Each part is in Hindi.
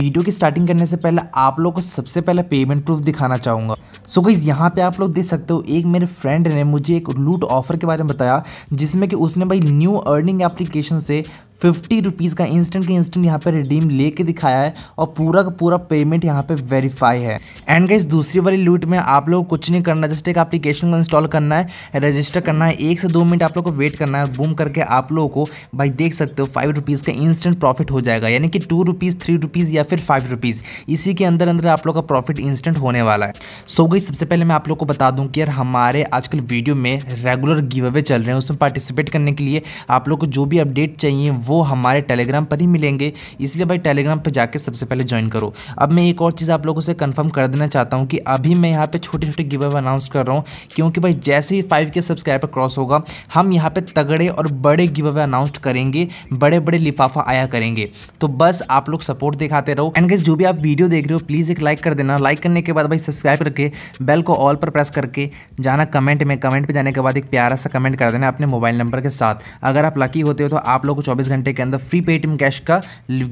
वीडियो की स्टार्टिंग करने से पहले आप लोग को सबसे पहले पेमेंट प्रूफ दिखाना चाहूँगा सो गई यहाँ पे आप लोग देख सकते हो एक मेरे फ्रेंड ने मुझे एक लूट ऑफर के बारे में बताया जिसमें कि उसने भाई न्यू अर्निंग एप्लीकेशन से फिफ्टी रुपीज़ का इंस्टेंट के इंस्टेंट यहाँ पे रिडीम लेके दिखाया है और पूरा का पूरा पेमेंट यहाँ पे वेरीफाई है एंड गाइस दूसरी वाली लूट में आप लोग कुछ नहीं करना जस्ट एक एप्लीकेशन को इंस्टॉल करना है रजिस्टर करना है एक से दो मिनट आप लोग को वेट करना है बूम करके आप लोगों को भाई देख सकते हो फाइव रुपीज़ का इंस्टेंट प्रॉफिट हो जाएगा यानी कि टू रुपीज़ थ्री रुपीज़ या फिर फाइव रुपीज़ इसी के अंदर अंदर आप लोग का प्रॉफिट इंस्टेंट होने वाला है सो so गई सबसे पहले मैं आप लोग को बता दूँ कि यार हमारे आजकल वीडियो में रेगुलर गिव अवे चल रहे हैं उसमें पार्टिसिपेट करने के लिए आप लोग को जो भी अपडेट चाहिए वो हमारे टेलीग्राम पर ही मिलेंगे इसलिए भाई टेलीग्राम पर जाकर सबसे पहले ज्वाइन करो अब मैं एक और चीज़ आप लोगों से कन्फर्म कर देना चाहता हूँ कि अभी मैं यहाँ पर छोटे छोटे गिव अनाउंस कर रहा हूँ क्योंकि भाई जैसे ही फाइव के सब्सक्राइबर क्रॉस होगा हम यहाँ पर तगड़े और बड़े गिव अवे अनाउंस करेंगे बड़े बड़े लिफाफा आया करेंगे तो बस आप लोग सपोर्ट दिखाते रहो एंड गैस जो भी आप वीडियो देख रहे हो प्लीज़ एक लाइक कर देना लाइक करने के बाद भाई सब्सक्राइब करके बेल को ऑल पर प्रेस करके जाना कमेंट में कमेंट पे जाने के बाद एक प्यारा सा कमेंट कर देना अपने मोबाइल नंबर के साथ अगर आप लकी होते हो तो आप लोग को चौबीस घंटे के अंदर फ्री पेटीएम कैश का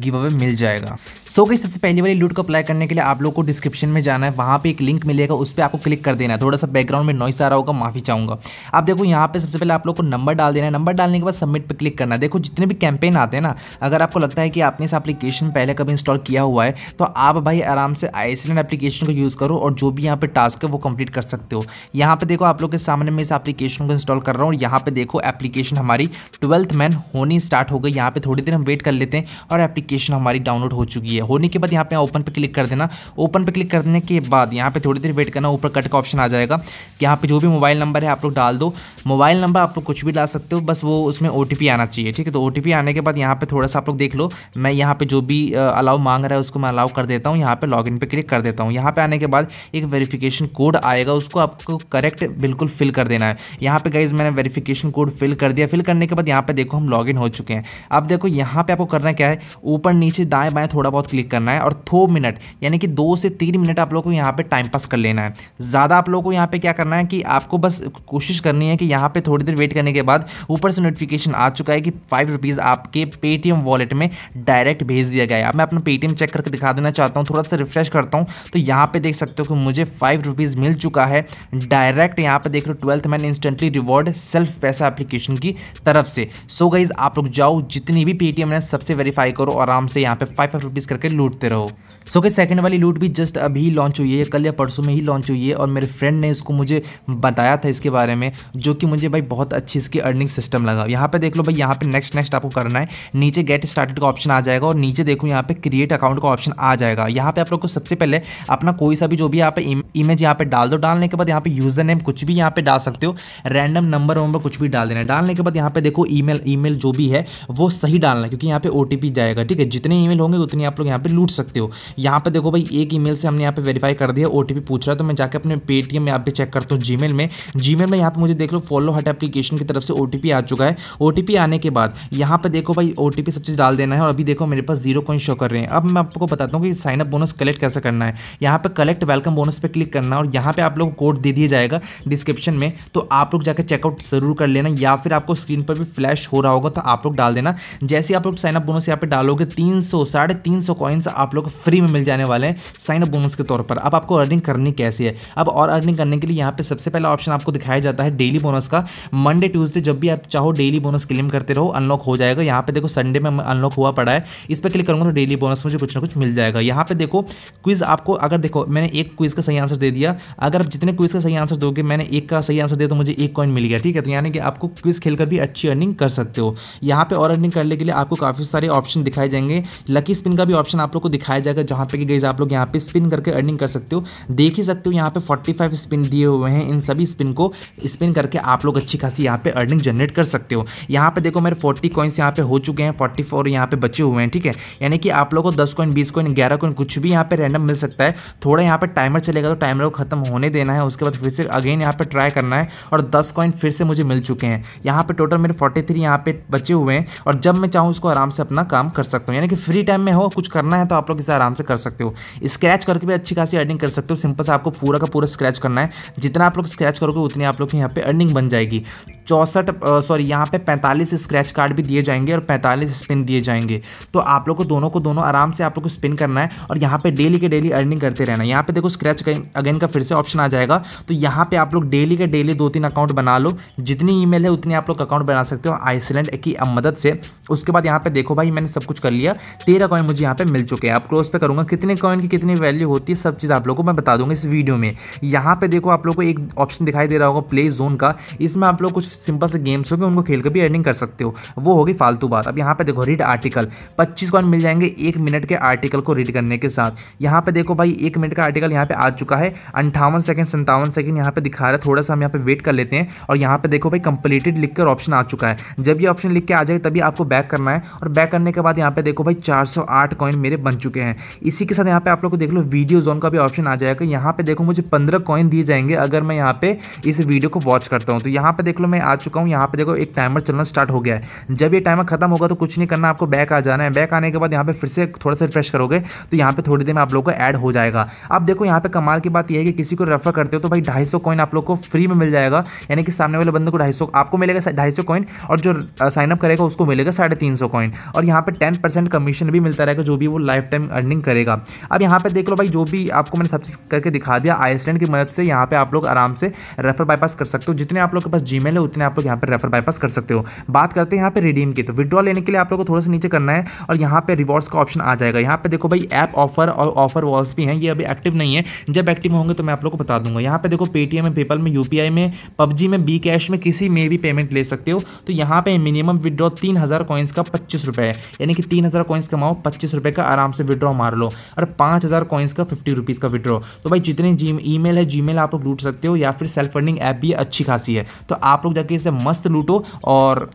गिव अवे मिल जाएगा सो so, गई सबसे पहली वाली लूट को अप्लाई करने के लिए आप लोग को डिस्क्रिप्शन में जाना है वहाँ पर एक लिंक मिलेगा उस पर आपको क्लिक कर देना है थोड़ा सा बैकग्राउंड में नॉइस आ रहा होगा माफी चाहूँगा आप देखो यहाँ पर सबसे पहले आप लोग को नंबर डाल देना है नंबर डालने के बाद सबमिट पर क्लिक करना है देखो जितने भी कैंपेन आते हैं ना अगर आपको लगता है कि आपने इस एप्लीकेशन पहले कभी इंस्टॉल किया हुआ है तो आप भाई आराम से आइसलैंड एप्लीकेशन को यूज़ करो और जो भी यहाँ पे टास्क है वो कंप्लीट कर सकते हो यहाँ पे देखो आप लोग के सामने मैं इस एप्लीकेशन को इंस्टॉल कर रहा हूँ यहाँ पे देखो एप्लीकेशन हमारी ट्वेल्थ मैन होनी स्टार्ट हो गई यहाँ पे थोड़ी देर हम वेट कर लेते हैं और एप्लीकेशन हमारी डाउनलोड हो चुकी है होने के बाद यहाँ पे ओपन पर क्लिक कर देना ओपन पर क्लिक करने के बाद यहाँ पे थोड़ी देर वेट करना ऊपर कट का ऑप्शन आ जाएगा यहाँ पे जो भी मोबाइल नंबर है आप लोग डाल दो मोबाइल नंबर आप लोग कुछ भी डाल सकते हो बस वो उसमें ओ आना चाहिए ठीक है तो ओ आने के बाद यहाँ पर थोड़ा सा आप लोग देख लो मैं यहाँ पर जो भी अलाउ मांग रहा है उसको मैं अलाउ कर देता हूँ यहाँ पर लॉग इन क्लिक कर देता हूँ यहाँ पर आने के बाद एक वेरीफिकेशन कोड आएगा उसको आपको करेक्ट बिल्कुल फिल कर देना है यहाँ पर गाइज मैंने वेरीफिकेशन कोड फिल कर दिया फिल करने के बाद यहाँ पर देखो हम लॉग हो चुके हैं अब देखो यहाँ पे आपको करना क्या है ऊपर नीचे दाएं बाएं थोड़ा बहुत क्लिक करना है और थो मिनट यानी कि दो से तीन मिनट आप लोग को यहाँ पे टाइम पास कर लेना है ज़्यादा आप लोग को यहाँ पे क्या करना है कि आपको बस कोशिश करनी है कि यहाँ पे थोड़ी देर वेट करने के बाद ऊपर से नोटिफिकेशन आ चुका है कि फाइव रुपीज़ आपके पेटीएम वॉलेट में डायरेक्ट भेज दिया गया है अब मैं अपना पेटीएम चेक करके दिखा देना चाहता हूँ थोड़ा सा रिफ्रेश करता हूँ तो यहाँ पर देख सकते हो कि मुझे फाइव रुपीज़ मिल चुका है डायरेक्ट यहाँ पर देख रहे हो twelfth man instantly reward self पैसा एप्लीकेशन की तरफ से सो गाइज आप लोग जाओ जितनी भी पेटीएम है सबसे वेरीफाई करो आराम से यहाँ पे फाइव फाइव रुपीज़ करके लूटते रहो सो के सेकंड वाली लूट भी जस्ट अभी लॉन्च हुई है कल या परसों में ही लॉन्च हुई है और मेरे फ्रेंड ने इसको मुझे बताया था इसके बारे में जो कि मुझे भाई बहुत अच्छी इसकी अर्निंग सिस्टम लगा यहाँ पे देख लो भाई यहाँ पे नेक्स्ट नेक्स्ट आपको करना है नीचे गेट स्टार्टेड का ऑप्शन आ जाएगा और नीचे देखो यहाँ पे क्रिएट अकाउंट का ऑप्शन आ जाएगा यहाँ पे आप लोग को सबसे पहले अपना कोई सा भी जो भी यहाँ पे इमेज यहाँ पे डाल दो डालने के बाद यहाँ पे यूजर नेम कुछ भी यहाँ पे डाल सकते हो रैंडम नंबर वंबर कुछ भी डाल देना डालने के बाद यहाँ पे देखो ईमेल ईमेल जो भी है वो वो सही डालना क्योंकि यहाँ पे ओ जाएगा ठीक है जितने ईमेल होंगे उतनी आप लोग यहाँ पे लूट सकते हो यहाँ पे देखो भाई एक ईमेल से हमने यहाँ पे वेरीफाई कर दिया ओ पूछ रहा तो मैं जाकर अपने पेटीएम में आप चेक करता हूँ जी में जी में यहाँ पे मुझे देख लो फॉलो हट एप्लीकेशन की तरफ से ओ आ चुका है ओ आने के बाद यहाँ पर देखो भाई ओ सब चीज़ डाल देना है और अभी देखो मेरे पास जीरो कॉइन शो कर रहे हैं अब मैं आपको बताता हूँ कि साइनअप बोनस कलेक्ट कैसे करना है यहाँ पर कलेक्ट वेलकम बोनस पर क्लिक करना और यहाँ पर आप लोग कोड दे दिया जाएगा डिस्क्रिप्शन में तो आप लोग जाकर चेकआउट जरूर कर लेना या फिर आपको स्क्रीन पर भी फ्लैश हो रहा होगा तो आप लोग डाल देना लेना जैसे आप लोग साइनअप बोनस यहाँ पे डालोगे तीन सौ साढ़े तीन सौ कॉइन्स आप लोग फ्री में मिल जाने वाले हैं साइनअप बोनस के तौर पर अब आपको अर्निंग करनी कैसी है अब और अर्निंग करने के लिए यहाँ पे सबसे पहला ऑप्शन आपको दिखाया जाता है डेली बोनस का मंडे ट्यूजडे जब भी आप चाहो डेली बोनस क्लेम करते रहो अनलॉक हो जाएगा यहाँ पे देखो संडे में अनलॉक हुआ पड़ा है इस पर क्लिक करूँगा तो डेली बोनस मुझे कुछ ना कुछ मिल जाएगा यहाँ पे देखो क्विज आपको अगर देखो मैंने एक क्विज का सही आंसर दे दिया अगर आप जितने क्विज का सही आंसर दोगे मैंने एक का सही आंसर दिया तो मुझे एक कॉइन मिल गया ठीक है तो यानी कि आपको क्विज खेलकर भी अच्छी अर्निंग कर सकते हो यहाँ पे और अर्निंग करने के लिए आपको काफ़ी सारे ऑप्शन दिखाए जाएंगे लकी स्पिन का भी ऑप्शन आप लोग को दिखाया जाएगा जहाँ पे गई आप लोग यहाँ पे स्पिन करके अर्निंग कर सकते हो देख ही सकते हो यहाँ पे 45 स्पिन दिए हुए हैं इन सभी स्पिन को स्पिन करके आप लोग अच्छी खासी यहाँ पे अर्निंग जनरेट कर सकते हो यहाँ पे देखो मेरे फोर्टी कॉइन्स यहाँ पे हो चुके हैं फोर्टी फोर यहाँ पे बचे हुए हैं ठीक है यानी कि आप लोग को दस कॉइन बीस कॉइन ग्यारह कॉइन कुछ भी यहाँ पे रैंडम मिल सकता है थोड़ा यहाँ पे टाइमर चलेगा तो टाइमर को खत्म होने देना है उसके बाद फिर से अगेन यहाँ पे ट्राई करना है और दस कॉइन फिर से मुझे मिल चुके हैं यहाँ पे टोटल मेरे फोर्टी थ्री यहाँ पे बचे हुए हैं और जब मैं चाहूँ उसको आराम से अपना काम कर सकता हूँ यानी कि फ्री टाइम में हो कुछ करना है तो आप लोग इसे आराम से कर सकते हो स्क्रैच करके भी अच्छी खासी अर्निंग कर सकते हो सिंपल से आपको पूरा का पूरा स्क्रैच करना है जितना आप लोग स्क्रैच करोगे उतनी आप लोग की यहाँ पर अर्निंग बन जाएगी चौंसठ सॉरी यहाँ पे 45 स्क्रैच कार्ड भी दिए जाएंगे और 45 स्पिन दिए जाएंगे तो आप लोग को दोनों को दोनों आराम से आप लोग को स्पिन करना है और यहाँ पे डेली के डेली अर्निंग करते रहना है यहाँ पे देखो स्क्रैच अगेन का फिर से ऑप्शन आ जाएगा तो यहाँ पे आप लोग डेली के डेली दो तीन अकाउंट बना लो जितनी ई है उतनी आप लोग अकाउंट बना सकते हो आइसलैंड की मदद से उसके बाद यहाँ पे देखो भाई मैंने सब कुछ कर लिया तेरह कॉइन मुझे यहाँ पर मिल चुके हैं आप क्रोस पर करूँगा कितने कॉइन की कितनी वैल्यू होती है सब चीज़ आप लोग को मैं बता दूंगा इस वीडियो में यहाँ पे देखो आप लोग को एक ऑप्शन दिखाई दे रहा होगा प्ले जोन का इसमें आप लोग कुछ सिंपल से गेम्स हो गए उनको खेल कर भी अर्निंग कर सकते हो वो होगी फालतू बात अब यहाँ पे देखो रीड आर्टिकल पच्चीस कॉइन मिल जाएंगे एक मिनट के आर्टिकल को रीड करने के साथ यहाँ पे देखो भाई एक मिनट का आर्टिकल यहाँ पे आ चुका है अंठावन सेकंड संतावन सेकंड यहाँ पे दिखा रहा है थोड़ा सा हम यहाँ पे वेट कर लेते हैं और यहाँ पे देखो भाई कंप्लीटेड लिख कर ऑप्शन आ चुका है जब ये ऑप्शन लिख के आ जाए तभी आपको बैक करना है और बैक करने के बाद यहाँ पे देखो भाई आठ कॉइन मेरे बन चुके हैं इसी के साथ यहाँ पे आप लोग देख लो वीडियो जोन का भी ऑप्शन आ जाएगा यहाँ पे देखो मुझे पंद्रह कॉइन दिए जाएंगे अगर मैं यहाँ पे इस वीडियो को वॉच करता हूँ तो यहाँ पे देख लो मैं आ चुका हूँ यहाँ पे देखो एक टाइमर चलना स्टार्ट हो गया है जब ये टाइमर खत्म होगा तो कुछ नहीं करना आपको बैक आ जाना है बैक आने के बाद यहाँ पे फिर से थोड़ा सा रिफ्रेश करोगे तो यहाँ पे थोड़ी देर में आप लोग को ऐड हो जाएगा अब देखो यहाँ पे कमाल की बात यह है कि किसी को रेफर करते हो तो भाई ढाई सौ कॉइन आप लोग को फ्री में मिल जाएगा यानी कि सामने वाले बंदे को ढाई सौ आपको मिलेगा ढाई सौ कॉइन और जो साइनअप करेगा उसको मिलेगा साढ़े तीन सौ कॉइन और यहाँ पर टेन परसेंट कमीशन भी मिलता रहेगा जो भी वो लाइफ टाइम अर्निंग करेगा अब यहाँ पर देख लो भाई जो भी आपको मैंने सब चीज़ करके दिखा दिया आइसलैंड की मदद से यहाँ पर आप लोग आराम से रेफर बाईपास कर सकते हो जितने आप लोग के पास जी है उतने आप लोग यहाँ पर रेफर बाईपास कर सकते हो बात करते हैं यहाँ पर रिडीम की तो विड्रॉ लेने के लिए आप लोग को थोड़ा सा नीचे करना है और यहाँ पर रिवॉर्ड्स का ऑप्शन आ जाएगा यहाँ पर देखो भाई ऐप ऑफर और ऑफर वॉल्स भी हैं ये अभी एक्टिव नहीं है जब एक्टिव होंगे तो मैं आप लोग को बता दूंगा यहाँ पर देखो पेटीएम में पेपल में यूपीआई में पबजी में बी कैश में किसी में भी पेमेंट ले सकते हो तो यहाँ पर मिनिमम विड्रॉ तीन हज़ार कॉइन्स का पच्चीस रुपये है यानी कि तीन हज़ार कॉइन्स कमाओ पच्चीस रुपये का आराम से विड्रॉ मार लो और पाँच हज़ार कॉइन्स का फिफ्टी रुपीज़ का विड्रॉ तो भाई जितने जी ई है जी आप लोग लूट सकते हो या फिर सेल्फ फंडिंग ऐप भी अच्छी खासी है तो आप लोग करके इसे मस्त लूटो और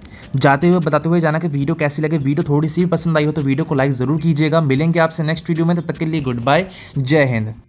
जाते हुए बताते हुए जाना कि वीडियो कैसी लगे वीडियो थोड़ी सी पसंद आई हो तो वीडियो को लाइक ज़रूर कीजिएगा मिलेंगे आपसे नेक्स्ट वीडियो में तब तक के लिए गुड बाय जय हिंद